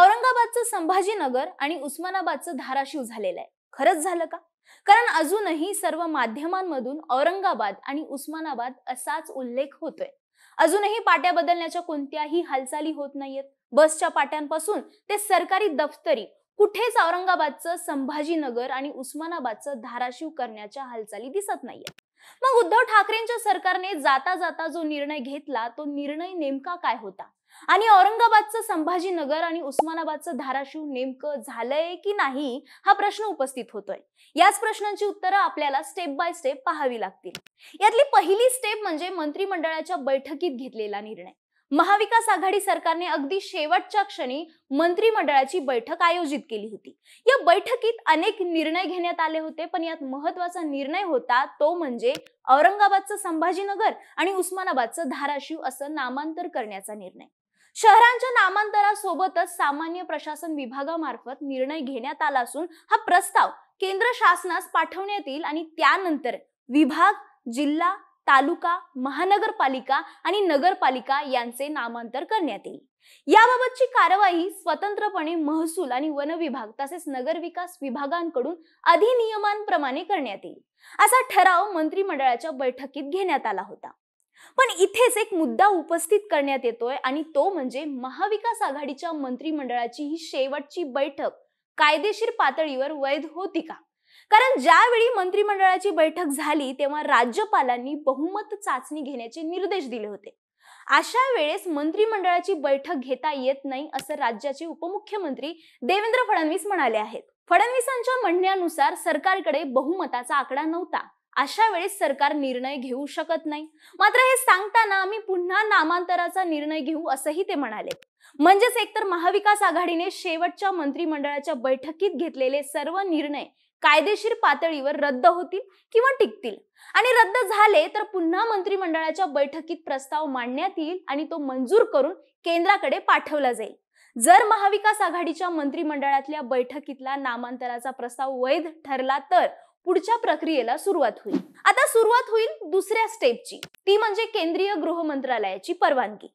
औरंगाबादचं संभाजीनगर आणि उस्मानाबादचं धाराशिव झालेलं आहे खरंच झालं का कारण अजूनही सर्व माध्यमांमधून औरंगाबाद आणि उस्मानाबाद असाच उल्लेख होतोय अजूनही पाट्या बदलण्याच्या कोणत्याही हालचाली होत नाहीयेत बसच्या पाट्यांपासून ते सरकारी दफ्तरी कुठेच औरंगाबादचं संभाजीनगर आणि उस्मानाबादचं धाराशिव करण्याच्या हालचाली दिसत नाहीयेत मग उद्धव ठाकरेंच्या सरकारने जाता जाता जो निर्णय घेतला तो निर्णय नेमका काय होता आणि औरंगाबादचं संभाजीनगर आणि उस्मानाबादचं धाराशिव नेमकं झालंय की नाही हा प्रश्न उपस्थित होतोय याच प्रश्नांची उत्तरं आपल्याला स्टेप बाय स्टेप पाहावी लागतील यातली पहिली स्टेप म्हणजे मंत्रिमंडळाच्या बैठकीत घेतलेला निर्णय महाविकास आघाडी सरकारने अगदी शेवटच्या क्षणी मंत्रिमंडळाची बैठक आयोजित केली होती या बैठकीत अनेक निर्णय घेण्यात आले होते पण यात महत्वाचा निर्णय होता तो म्हणजे औरंगाबादचं संभाजीनगर आणि उस्मानाबादचं धाराशिव असं नामांतर करण्याचा निर्णय शहरांच्या नामांतरासोबतच सामान्य प्रशासन विभागामार्फत निर्णय घेण्यात आला असून हा प्रस्ताव केंद्र शासनास पाठवण्यात येईल आणि त्यानंतर विभाग जिल्हा तालुका महानगरपालिका आणि नगरपालिका यांचे नामांतर करण्यात येईल याबाबतची कारवाई स्वतंत्रपणे महसूल आणि वन विभाग तसेच विकास विभागांकडून अधिनियमांप्रमाणे करण्यात येईल असा ठराव मंत्रिमंडळाच्या बैठकीत घेण्यात आला होता पण इथेच एक मुद्दा उपस्थित करण्यात येतोय आणि तो म्हणजे महाविकास आघाडीच्या मंत्रिमंडळाची ही शेवटची बैठक कायदेशीर पातळीवर वैध होती का कारण ज्यावेळी मंत्रिमंडळाची बैठक झाली तेव्हा राज्यपालांनी बहुमत चाचणी घेण्याचे निर्देश दिले होते अशा वेळेस मंत्रिमंडळाची बैठक घेता येत नाही असं राज्याचे उपमुख्यमंत्री देवेंद्र फडणवीस म्हणाले आहेत फडणवीसांच्या म्हणण्यानुसार सरकारकडे बहुमताचा आकडा नव्हता अशा वेळेस सरकार निर्णय घेऊ शकत नाही मात्र हे सांगताना आम्ही पुन्हा नामांतराचा निर्णय घेऊ असंही ते म्हणाले म्हणजेच एकतर महाविकास आघाडीने शेवटच्या मंत्रिमंडळाच्या बैठकीत घेतलेले सर्व निर्णय कायदेशीर पातळीवर रद्द होतील किंवा टिकतील आणि रद्द झाले तर पुन्हा मंत्रिमंडळाच्या बैठकीत प्रस्ताव मांडण्यात येईल आणि तो मंजूर करून केंद्राकडे पाठवला जाईल जर महाविकास आघाडीच्या मंत्रिमंडळातल्या बैठकीतला नामांतराचा प्रस्ताव वैध ठरला तर पुढच्या प्रक्रियेला सुरुवात होईल आता सुरुवात होईल दुसऱ्या स्टेपची ती म्हणजे केंद्रीय गृह मंत्रालयाची परवानगी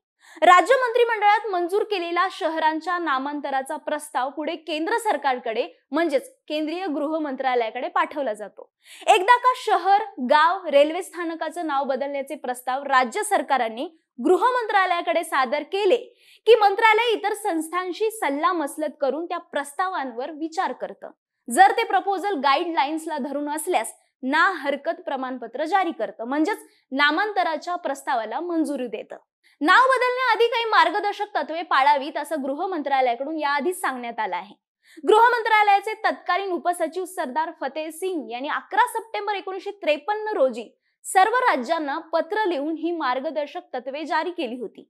राज्य मंत्रिमंडळात मंजूर केलेला शहरांच्या नामांतराचा प्रस्ताव पुढे केंद्र सरकारकडे म्हणजेच केंद्रीय गृह मंत्रालयाकडे पाठवला जातो एकदा का शहर गाव रेल्वे स्थानकाचं नाव बदलण्याचे प्रस्ताव राज्य सरकारांनी गृह मंत्रालयाकडे सादर केले की मंत्रालय इतर संस्थांशी सल्ला मसलत करून त्या प्रस्तावांवर विचार करतं जर ते प्रपोजल गाईडलाईन्सला धरून असल्यास ना हरकत प्रमाणपत्र जारी करतं म्हणजेच नामांतराच्या प्रस्तावाला मंजुरी देतं नाव बदलण्याआधी काही मार्गदर्शक तत्वे पाळावीत असं गृह मंत्रालयाकडून याआधीच सांगण्यात आलं आहे गृह मंत्रालयाचे तत्कालीन उपसचिव सरदार फतेह सिंग यांनी अकरा सप्टेंबर एकोणीशे त्रेपन्न रोजी सर्व राज्यांना पत्र लिहून ही मार्गदर्शक तत्वे जारी केली होती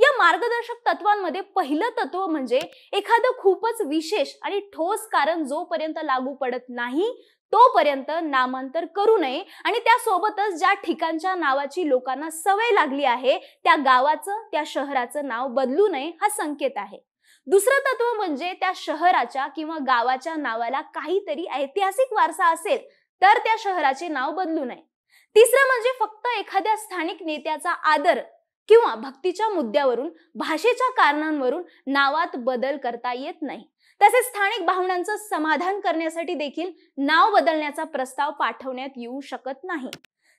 या मार्गदर्शक तत्वांमध्ये पहिलं तत्व म्हणजे एखादं खूपच विशेष आणि ठोस कारण जोपर्यंत लागू पडत नाही तोपर्यंत नामांतर करू नये आणि त्यासोबतच ज्या ठिकाणच्या नावाची लोकांना सवय लागली आहे त्या गावाचं त्या शहराचं नाव बदलू नये हा संकेत आहे दुसरं तत्व म्हणजे त्या शहराच्या किंवा गावाच्या नावाला काहीतरी ऐतिहासिक वारसा असेल तर त्या शहराचे नाव बदलू नये तिसरं म्हणजे फक्त एखाद्या स्थानिक नेत्याचा आदर किंवा भक्तीच्या मुद्द्यावरून भाषेच्या कारणांवरून नावात बदल करता येत नाही तसेच स्थानिक भावनांचं समाधान करण्यासाठी देखील नाव बदलण्याचा प्रस्ताव पाठवण्यात येऊ शकत नाही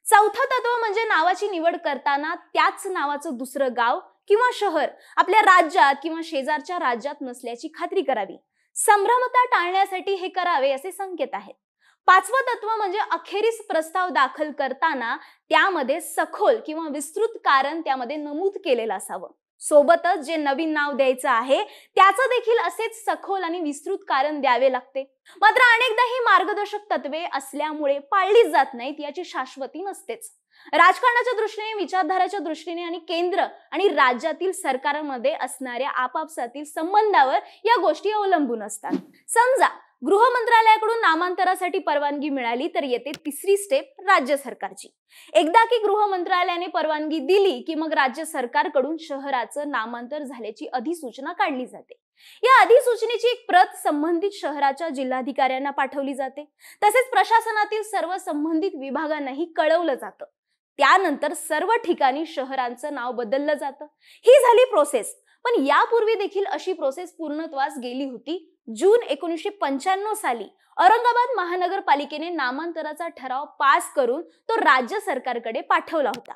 चौथं तत्व म्हणजे नावाची निवड करताना त्याच नावाचं दुसरं गाव किंवा शहर आपल्या राज्यात किंवा शेजारच्या राज्यात नसल्याची खात्री करावी संभ्रमता टाळण्यासाठी हे करावे असे संकेत आहेत पाचवं तत्व म्हणजे अखेरीस प्रस्ताव दाखल करताना त्यामध्ये सखोल किंवा विस्तृत कारण त्यामध्ये नमूद केलेलं असावं सोबतच जे नवीन नाव द्यायचं आहे त्याचं देखील असेच सखोल आणि विस्तृत कारण द्यावे लागते मात्र अनेकदा ही मार्गदर्शक तत्वे असल्यामुळे पाळली जात नाहीत याची शाश्वती नसतेच राजकारणाच्या दृष्टीने विचारधाराच्या दृष्टीने आणि केंद्र आणि राज्यातील सरकारमध्ये असणाऱ्या आपापसातील संबंधावर या गोष्टी अवलंबून असतात समजा गृह मंत्रालयाकडून नामांतरासाठी परवानगी मिळाली तर येते तिसरी स्टेप राज्य सरकारची एकदा की गृह मंत्रालयाने परवानगी दिली की मग राज्य सरकारकडून शहराचं नामांतर झाल्याची अधिसूचना काढली जाते या अधिसूचनेची एक प्रत संबंधित शहराच्या जिल्हाधिकाऱ्यांना पाठवली जाते तसेच प्रशासनातील सर्व संबंधित विभागांनाही कळवलं जातं त्यानंतर सर्व ठिकाणी शहरांचं नाव बदललं जातं ही झाली प्रोसेस पण यापूर्वी देखील अशी प्रोसेस पूर्णत्वास गेली होती जून एकोणीसशे पंच्याण्णव साली औरंगाबाद महानगरपालिकेने नामांतराचा ठराव पास करून तो राज्य सरकारकडे पाठवला होता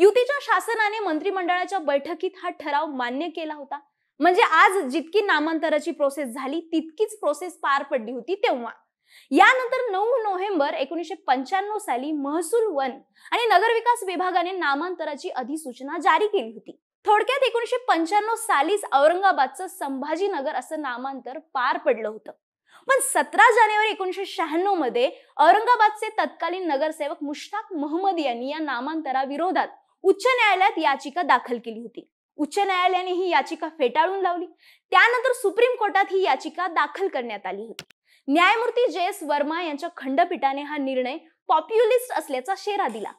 युतीच्या शासनाने मंत्रिमंडळाच्या बैठकीत हा ठराव मान्य केला होता म्हणजे आज जितकी नामांतराची प्रोसेस झाली तितकीच प्रोसेस पार पडली होती तेव्हा यानंतर नऊ नोव्हेंबर एकोणीसशे पंच्याण्णव साली महसूल वन आणि नगरविकास विभागाने नामांतराची अधिसूचना जारी केली होती थोडक्यात एकोणीसशे पंच्याण्णव सालीच औरंगाबादचं संभाजीनगर असं नामांतर पार पडलं होतं पण सतरा जानेवारी एकोणीशे शहाण्णव मध्ये औरंगाबादचे तत्कालीन नगरसेवक मुश्ताक महमद यांनी या नामांतराविरोधात उच्च न्यायालयात याचिका दाखल केली होती उच्च न्यायालयाने ही याचिका फेटाळून लावली त्यानंतर सुप्रीम कोर्टात ही याचिका दाखल करण्यात आली होती न्यायमूर्ती जे एस वर्मा यांच्या खंडपीठाने हा निर्णय पॉप्युलिस्ट असल्याचा शेरा दिला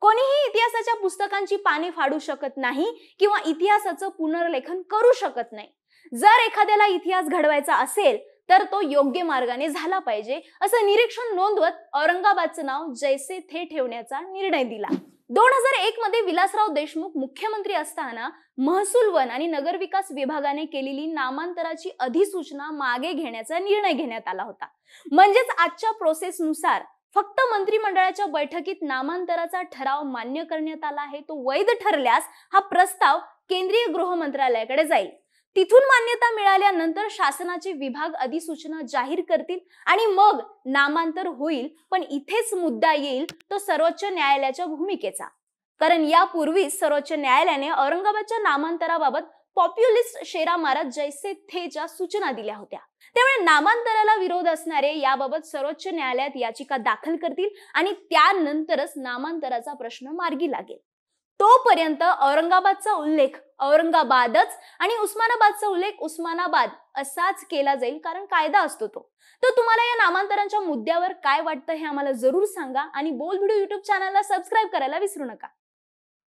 कोणीही इतिहासाच्या पुस्तकांची पाने फाडू शकत नाही किंवा इतिहासाचं पुनर्लेखन करू शकत नाही जर एखाद्याला इतिहास घडवायचा असेल तर तो योग्य मार्गाने झाला पाहिजे असं निरीक्षण नोंदवत औरंगाबादचं नाव जैसे थे ठेवण्याचा निर्णय दिला दोन हजार एक मध्ये विलासराव देशमुख मुख्यमंत्री असताना महसूल वन आणि नगरविकास विभागाने केलेली नामांतराची अधिसूचना मागे घेण्याचा निर्णय घेण्यात आला होता म्हणजेच आजच्या प्रोसेसनुसार फक्त मंत्रिमंडळाच्या बैठकीत नामांतराचा ठराव मान्य करण्यात आला आहे तो वैध ठरल्यास हा प्रस्ताव केंद्रीय गृह मंत्रालयाकडे जाईल तिथून मान्यता मिळाल्यानंतर शासनाचे विभाग अधिसूचना जाहीर करतील आणि मग नामांतर होईल पण इथेच मुद्दा येईल तो सर्वोच्च न्यायालयाच्या भूमिकेचा कारण यापूर्वी सर्वोच्च न्यायालयाने औरंगाबादच्या नामांतराबाबत पॉप्युलिस्ट शेरा मारत जैसे थेच्या सूचना दिल्या होत्या त्यामुळे नामांतराला विरोध असणारे याबाबत सर्वोच्च न्यायालयात याचिका दाखल करतील आणि त्यानंतरच नामांतराचा प्रश्न मार्गी लागेल तोपर्यंत औरंगाबादचा उल्लेख औरंगाबादच आणि उस्मानाबादचा उल्लेख उस्मानाबाद असाच केला जाईल कारण कायदा असतो तो तर तुम्हाला या नामांतरांच्या मुद्द्यावर काय वाटतं हे आम्हाला जरूर सांगा आणि बोल व्हिडिओ युट्यूब चॅनलला सबस्क्राईब करायला विसरू नका